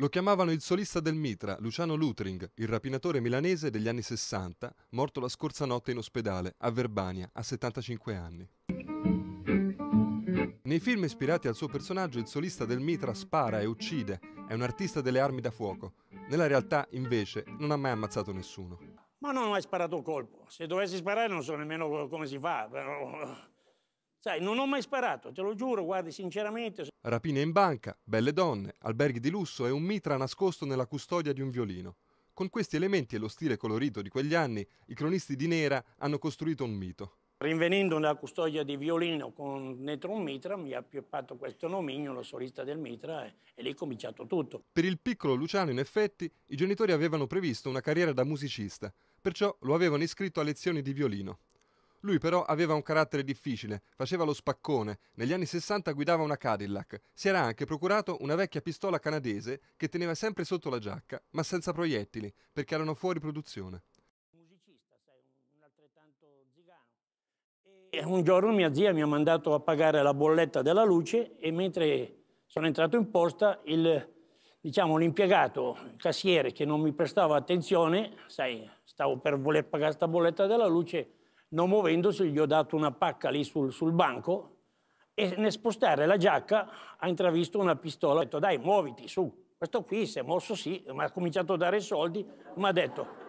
Lo chiamavano il solista del Mitra, Luciano Lutring, il rapinatore milanese degli anni 60, morto la scorsa notte in ospedale a Verbania a 75 anni. Nei film ispirati al suo personaggio, il solista del Mitra spara e uccide, è un artista delle armi da fuoco. Nella realtà, invece, non ha mai ammazzato nessuno. Ma non ho mai sparato un colpo. Se dovessi sparare non so nemmeno come si fa, però Sai, non ho mai sparato, te lo giuro, guardi, sinceramente. Rapine in banca, belle donne, alberghi di lusso e un mitra nascosto nella custodia di un violino. Con questi elementi e lo stile colorito di quegli anni, i cronisti di Nera hanno costruito un mito. Rinvenendo nella custodia di violino con dentro un mitra, mi ha pioppato questo nomignolo, solista del mitra, e, e lì è cominciato tutto. Per il piccolo Luciano, in effetti, i genitori avevano previsto una carriera da musicista, perciò lo avevano iscritto a lezioni di violino. Lui però aveva un carattere difficile, faceva lo spaccone, negli anni 60 guidava una Cadillac, si era anche procurato una vecchia pistola canadese che teneva sempre sotto la giacca, ma senza proiettili, perché erano fuori produzione. un giorno mia zia mi ha mandato a pagare la bolletta della luce e mentre sono entrato in posta il, diciamo, l'impiegato, il cassiere che non mi prestava attenzione, sai, stavo per voler pagare questa bolletta della luce, non muovendosi gli ho dato una pacca lì sul, sul banco e nel spostare la giacca ha intravisto una pistola. ha detto dai muoviti su. Questo qui si è mosso sì, mi ha cominciato a dare soldi, mi ha detto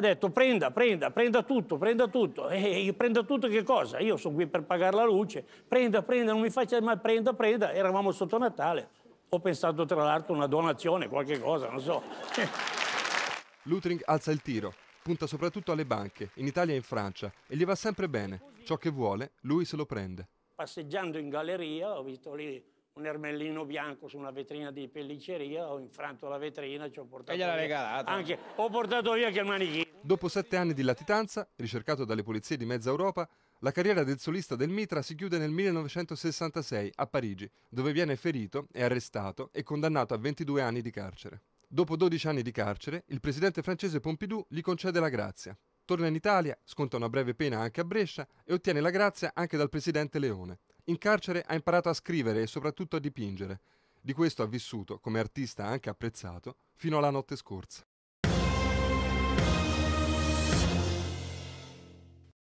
detto prenda, prenda, prenda tutto, prenda tutto. E io prenda tutto che cosa? Io sono qui per pagare la luce. Prenda, prenda, non mi faccia mai, prenda, prenda. Eravamo sotto Natale. Ho pensato tra l'altro una donazione, qualche cosa, non so. Lutring alza il tiro. Punta soprattutto alle banche, in Italia e in Francia, e gli va sempre bene. Ciò che vuole, lui se lo prende. Passeggiando in galleria ho visto lì un ermellino bianco su una vetrina di pelliceria, ho infranto la vetrina, ci ho portato e gliel'ha regalata. Anche, ho portato via anche il manichino. Dopo sette anni di latitanza, ricercato dalle polizie di mezza Europa, la carriera del solista del Mitra si chiude nel 1966 a Parigi, dove viene ferito, è arrestato e condannato a 22 anni di carcere. Dopo 12 anni di carcere, il presidente francese Pompidou gli concede la grazia. Torna in Italia, sconta una breve pena anche a Brescia e ottiene la grazia anche dal presidente Leone. In carcere ha imparato a scrivere e soprattutto a dipingere. Di questo ha vissuto, come artista anche apprezzato, fino alla notte scorsa.